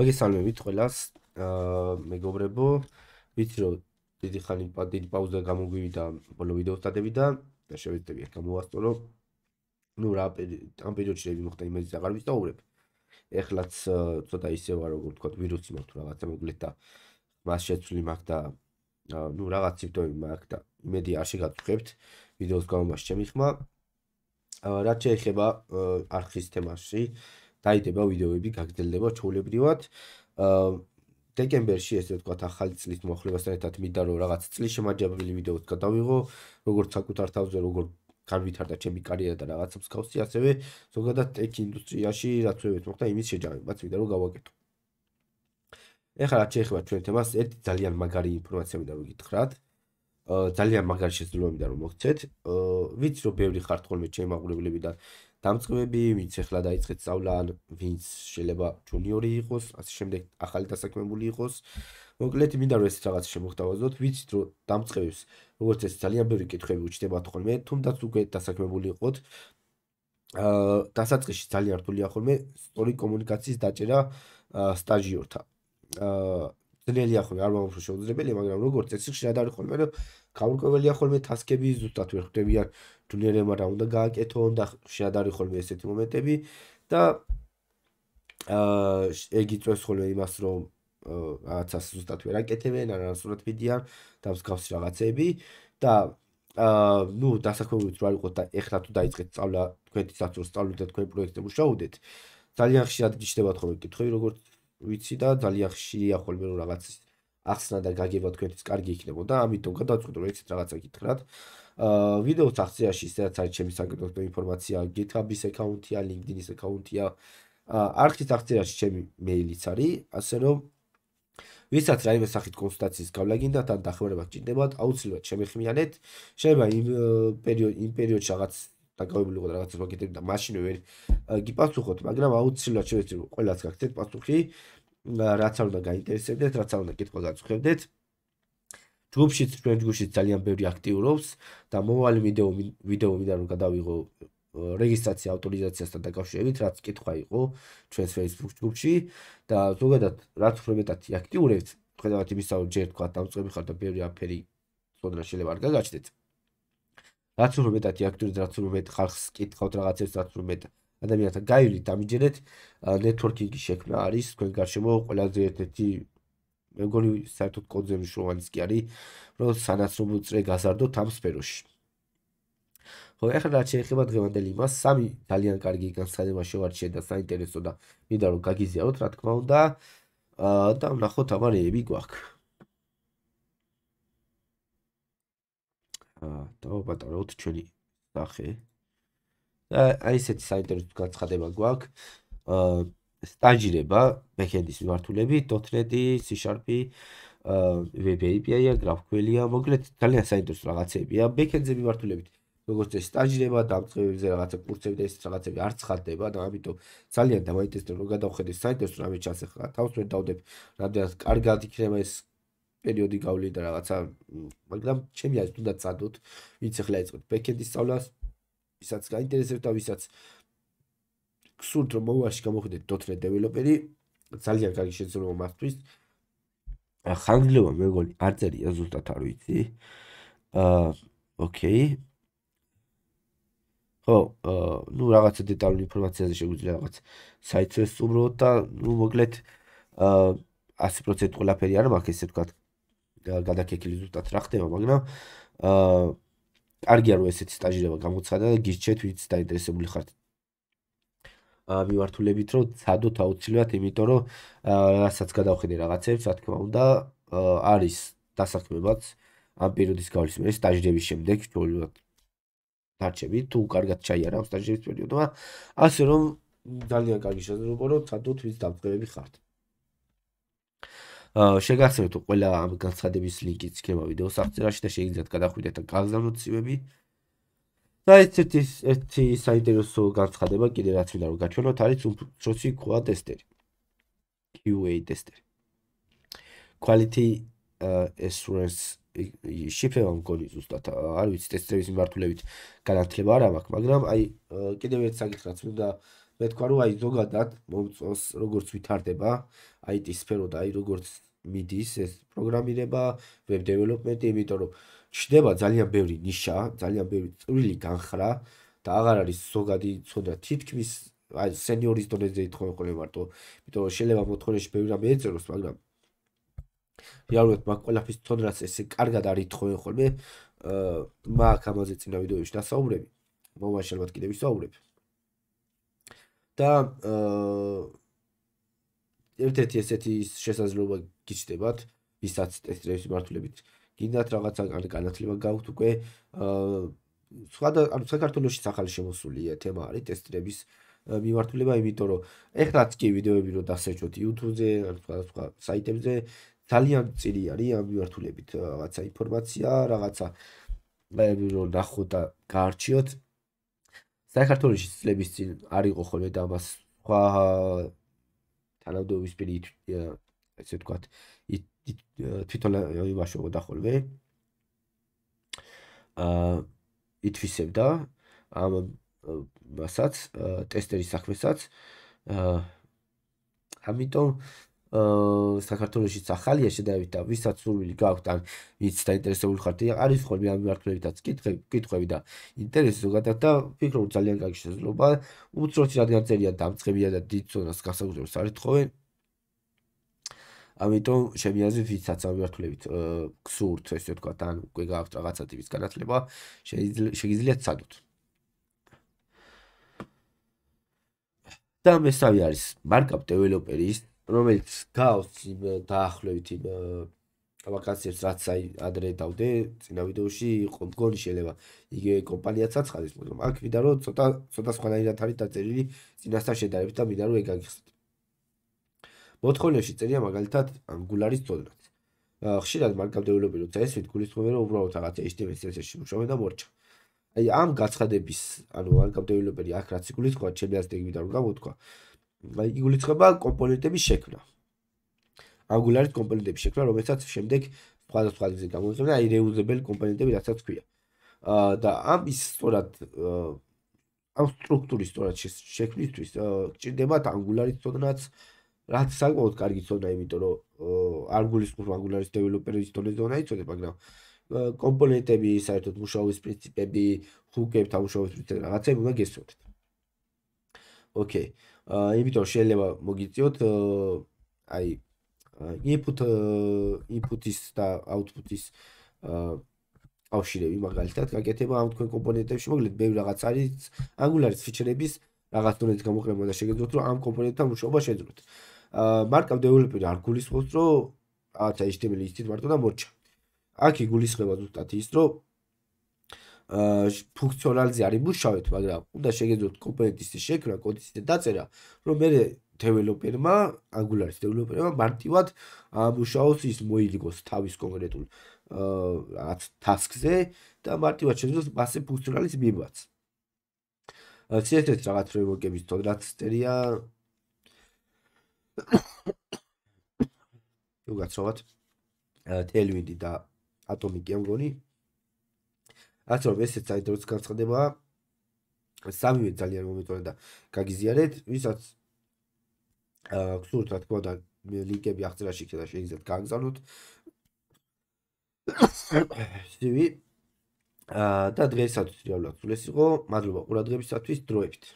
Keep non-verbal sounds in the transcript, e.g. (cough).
მოგესალმებით ყველას აა მეგობრებო ვიცი რომ დიდი ხანი დიდი პაუზა გამოგვივიდა ბოლო ვიდეოს დადები და შევეძდები ახლა მოასწორო ну რა ამ პერიოდში რები მოხდა იმედი აღარ ვისწავლებ ეხლაც ცოტა ისე ვარ როგორ თქვა ვირუსი მოხდ რაღაცა მოგლეთ და მას შეცვლი მაგ და ну რაღაც სიმპტომები მაგ და იმედი არ შეგაწუხებთ ვიდეოს გამომაში შემიხმა რაც შეიძლება არქის თემაში დაიდება ვიდეოები, გაგრძელდება ჩაულებრივად. აა დეკემბერში ესე ვთქვათ ახალი წლის მოხლებასთან ერთად მინდა რომ რაღაც წლის შემაჯამებელი ვიდეოს გადავიღო, როგორც საკუთარ თავზე, როგორც გარვითარდა ჩემი კარიერა და რაღაც მსგავსი, ასევე ზოგადად ტექ ინდუსტრიაში რაც ვეუბნით, მოხდა იმის შეჯამებაც მინდა რომ გავაკეთო. ეხლა რაც შეიძლება ჩვენ თემას, ერთი ძალიან მაგარი ინფორმაცია მინდა რომ გითხრათ. აა ძალიან მაგარი შეძლო მინდა რომ მოგცეთ. აა ვიცი რომ ბევრი ხართ ხოლმე ჩემ აღგულებლებიდან დამწყებები, ვინც ახლა დაიწყეთ სწავლა, ან ვინც შეიძლება ჯუნიორი იყოს, ასე შემდეგ ახალი დასაქმებული იყოს. მოკლედ, მინდა რომ ეს რაღაც შემოხდავაზოთ, ვინც დრო დამწყებს, როგორც ეს ძალიან ბევრი კითხვები უჩნდებათ ხოლმე, თუმცა უკვე დასაქმებული იყოთ. აა დასაწყისში ძალიან რთულია ხოლმე სწორი კომუნიკაციის დაჭერა სტაჟიორთან. აა ძნელი ახოლმე არ მომხრო შეუძლებელია მაგრამ როგორც წესიში რა დარიხოლ მე გამურკვეველია ხოლმე ტასკები ზუსტად ვერ ხვდებიან ძნელება რა უნდა გააკეთონ და შეადარიხოლმე ესეთი მომენტები და აა ეგ იწვევს ხოლმე იმას რომ რაღაცას ზუსტად ვერ აკეთებენ ან რა სურათ ვიდიან და მსგავსი რაღაცები და აა ნუ დასაქმებულიც რა იყოს და ეხლა თუ დაიწყეთ სწავლა თქვენი საწურს სწავლით და თქვენ პროექტებს შაუდეთ ძალიან ხშირად გიჩნდებათ ხოლმე კითხვები როგორც ვიცი და ძალიან ხშირია ხოლმე რომ რაღაც ახსნა და გაგება თქვენთვის კარგი იქნებოდა ამიტომ გადავწყვიტე რომ ეცეთ რაღაცა გითხრათ ა ვიდეოს აღწერაში სადაც არის ჩემი საკუთრო ინფორმაცია GitHub-ის აკაუნთია, LinkedIn-ის აკაუნთია, არქის აღწერაში ჩემი მეილიც არის, ასე რომ ვისაც რაიმე სახით კონსულტაციის გავლა გინდათ ან დახმარება გჭირდებათ, აუცილებლად შემეხმიანეთ. შეიძლება იმ პერიოდ იმ პერიოდში რაღაც დაგავებულიყო და რაღაც მოგეტები და მაშინ ვერ გიპასუხოთ, მაგრამ აუცილებლად შევეცდები ყველას გაგცეთ პასუხი. რაც არ უნდა გაინტერესებდეთ, რაც არ უნდა კითხვაზეც ხვდეთ. ჯგუფშიც, ჩვენ ჯგუფშიც ძალიან ბევრი აქტიურობს და მომავალი ვიდეო ვიდეო მინდა რომ გადავიღო რეგისტრაცია ავტორიზაციასთან დაკავშირებით, რაც კითხვა იყო ჩვენ Facebook ჯგუფში და ზოგადად რაც უფრო მეტად აქტიურებთ, ხედავთ იმისა რომ ჯერ თქვა დავწყები ხარ და ბევრი აფერი თოდრა შეიძლება არ გაგაჩნდეთ. რაც უფრო მეტად აქტიურებთ, რაც უფრო მეტ ხალხს კითხავთ რაღაცებს, რაც უფრო მეტად ადამიანთა გაივლით ამიჯერეთ networking-ის შექმნა არის თქვენ გარშემო ყველაზე ერთ-ერთი მე მგონი საერთოდ კოდზე მნიშვნელოვანი კი არის რომ სანაცრებო წრე გაზარდოთ ამ სფეროში ხო ახლა რაც შეიძლება დღევანდელი იმას სამი ძალიან კარგი განსხვავება შევარჩიე და საინტერესო და მინდა რომ გაგიზიაროთ რა თქმა უნდა და ნახოთ აბარეები გვაქვს აა დავაბატაროთ ჩვენი სახე აი ესეთი საინტერესო განცხადება გვაქვს. სტაჟირება ბექენდის მიმართულები, .NET-ი, C#-ი, Web API-ია, GraphQL-ია, მოკლედ ძალიან საინტერესო რაღაცებია ბექენდზე მიმართულებით. როგორც ეს სტაჟირება დამწყებებზე რაღაცა კურსები და ეს რაღაცები არ ცხადდება და ამიტომ ძალიან დავაინტერესდა რომ გადავხედე საინტერესო რამე ჩანს ახლა თავს ვერ დავდებ რადგანაც კარგად იქნება ეს პერიოდი გავლი და რაღაცა მაგრამ ჩემი აზრით უნდა წადოთ ვინც ახლა ეწყოთ ბექენდის სწავლას ვისაც გაინტერესებს და ვისაც გსურთ რომ მოვაში გამოხდეთ dotnet developer-ი ძალიან კარგი შეძლებო მასთვის ხანგრძლივი მეგონი არ წერია ზუსტად არ ვიცი აა ოკეი ხო აა ნუ რაღაცა დეტალურ ინფორმაციაზე შეგვიძლია რაღაც საიტზე სტუმროთ და ნუ მოკლედ აა 100% ყველაფერი არ მაქვს ესე ვთქვათ გადაკეკილი ზუსტად რა ხდება მაგრამ აა კარგია რომ ესეთი სტაჟირება გამოცხადდა და გირჩევთ ვინც დაინტერესებული ხართ ა მიმართულებით რომ ცადოთ აუცილებლად იმიტომ რომ რასაც გადავხედე რაღაცებს რა თქმა უნდა არის დასაქმებაც ამ პერიოდის გავლენის სტაჟირების შემდეგ თულად დარჩები თუ კარგად ჩაიარა სტაჟირების პერიოდმა ასე რომ ძალიან კარგი შეძლო რომ ცადოთ ვინც დამწერები ხართ შეგახსენებთ ყველა ამ განცხადების ლინკი იქნება ვიდეოს აღწერაში და შეიძლება გადახვიდეთ და გაგზავნოთ CV-ები. და ეს ეს ეს საინტერესო განცხადება კიდე რაც მინდა რომ გაჩვენოთ არის უცოცი QA ტესტერი. QA ტესტერი. Quality assurance შეფერონ კოლი ზუსტად არ ვიცი ტესტების მიმართულებით განათლება არ მაქვს მაგრამ აი კიდევ ერთ საკითხს მინდა რომ მე თქვა რომ აი ზოგადად მოვწოს როგორც ვითარდება IT სფერო და აი როგორც მიდის ეს პროგრამირება, ვებ დეველოპმენტი, იმიტომ რომ ჩდება ძალიან ბევრი ნიშა, ძალიან ბევრი წვრილი განხრა და აღარ არის ზოგადი ცოდა თითქმის აი სენიორის დონეზე ითხოვ ყოლე მარტო, იმიტომ რომ შეიძლება მოთხოვნაში ბევრი რამე ეწეროს, მაგრამ რეალურად მაგ ყველაფრის ცოდრას ესე კარგად არ ითხოვენ ხოლმე აა მაგ ამაზე წინა ვიდეოებში დასაუბრები. მომა შეიძლება კიდევ ვისაუბრებ. და ერთ-ერთი ესეთი შესაძლებლობა გიჩნდებათ, ვისაც ტესტების მართლებით გინდათ რაღაცა ან განათლება გაქვთ უკვე, აა სხვა და ანუ საქართველოსი ახალი შემოსულია თემა არის ტესტების э, მიმართულება, იმიტომ რომ ეხლაც კი ვიდეოები რო დასაჩოთ YouTube-ზე, ან სხვა სხვა საიტებზე ძალიან წილი არის ამ მიმართულებით რაღაცა ინფორმაცია, რაღაცა მე რო ნახოთ და გაარჩიოთ, საქართველოს ძლების წინ არ იყო ხოლმე და მას სხვა თანამდებობის პირი ესე ვთქვათ თვითონ იმაშობდა ხოლმე აა ითვისებდა ამ მასაც ტესტერის საქმესაც აა ამიტომ აა საქართველოსი ახალია შედავით და ვისაც სურვილი გაქვთ ან ვიც დაინტერესებული ხართ, არის ხოლმე ამ მიმართულებითაც კითხები, კითხები და ინტერესი ზოგადად და ფიქრობ ძალიან კარგი შესაძლებლობა. უცროცი რადგან წერია დამწებია და დიდწონას გასაგრძელებს არითხოვენ. ამიტომ შემიაზრეთ ვისაც ამ მიმართულებით გსურთ, ესე ვთქვა, ან უკვე გაქვთ რაღაცა ტიპის განათლება, შეიძლება სცადოთ. და მესავე არის მარკაპ დეველოპერის რომელიც გავს იმ დაახლოებით იმ ავაკაციებს რაც აი ადრე დავდე წინა ვიდეოში იყო მგონი შეიძლება იგივე კომპანიაცაც ხარის მაგრამ აქ ვიდა რომ ცოტა ცოტა სხვანაირად არის დაწერილი წინასთან შედარებით და მინდა რომ ეგ აღიხსნათ მოთხოვნებში წერია მაგალითად ანგულარის ძოლნაც ხშირად მარკავ დეველოპერი როცა ეს ვიგულისხმობ რომ უბრალოდ რაღაცა HTML CSS-ში მუშაობენ და მორჩა აი ამ გაცხადების ანუ ანკავ დეველოპერი აქ რაც ვიგულისხმობ ჩემი ასტეგი ვიდა რომ გამოთქვა აი იგულიცხება კომპონენტების შექმნა. აგულარით კომპონენტების შექმნა, რომელსაც შემდეგ სხვადასხვა ადგილზე გამოიყენებ და აი რეუზებელი კომპონენტები რასაც ქვია. აა და ამ ისტორად ამ სტრუქტურის სწორად შექმნისთვის გჭირდებათ ანგულარის თონაც რაც საკმაოდ კარგი თონა, იმიტომ რომ არგულისკურ ანგულარის დეველოპერების თონა ზონა იწოდება, მაგრამ კომპონენტები, საერთოდ მუშაობის პრინციპები, ჰუკებთან მუშაობის პრინციპები რაღაცები უნდა გესწორდეთ. ოკეი. იმიტომ შეიძლება მოგიწიოთ აი input input-ის და output-ის ავშირები მაგალითად გაკეთება ამ თქვენ კომპონენტებში მოგლეთ ბევრი რაღაც არის angular-ის ფიჩერების რაღაც დონეზე გამოყენება და შეგეძლოთ რომ ამ კომპონენტთან მუშაობა შეძლოთ. აა მარკავ დეველოპერი არ გულისხმობს რომ რაღაცა HTML-ის თით მარტო და მორჩა. აქ იგულისხმება ზუსტად ის რომ ფუნქციონალზე არ იმუშავეთ, მაგრამ უნდა შეგეძლოთ კომპონენტის შექმნა, კოდის დაწერა, რომ მე დეველოპერმა, Angular-ის დეველოპერმა მარტივად ამუშავოს ის მოიგოს თავის კონკრეტულ აა task-ზე და მარტივად შეძლოს მასე ფუნქციონალის მიბაც. ცეცეც რაღაც როგებს თოდაც წერია. უგაცოვოთ. ა თელვინდი და ატომიკი ამგონი ასე ესეც აი დროს გაცხდება სამივე ძალიან მომეწონა და გაგიზიარეთ ვისაც აა გსურთ რა თქმა უნდა ლინკები აღწერაში იქნება შეიძლება გაგზავნოთ სივი (coughs) აა და დღესაც რეალურად ცულეს იყო მადლობა ყურადღებისთვის დროებით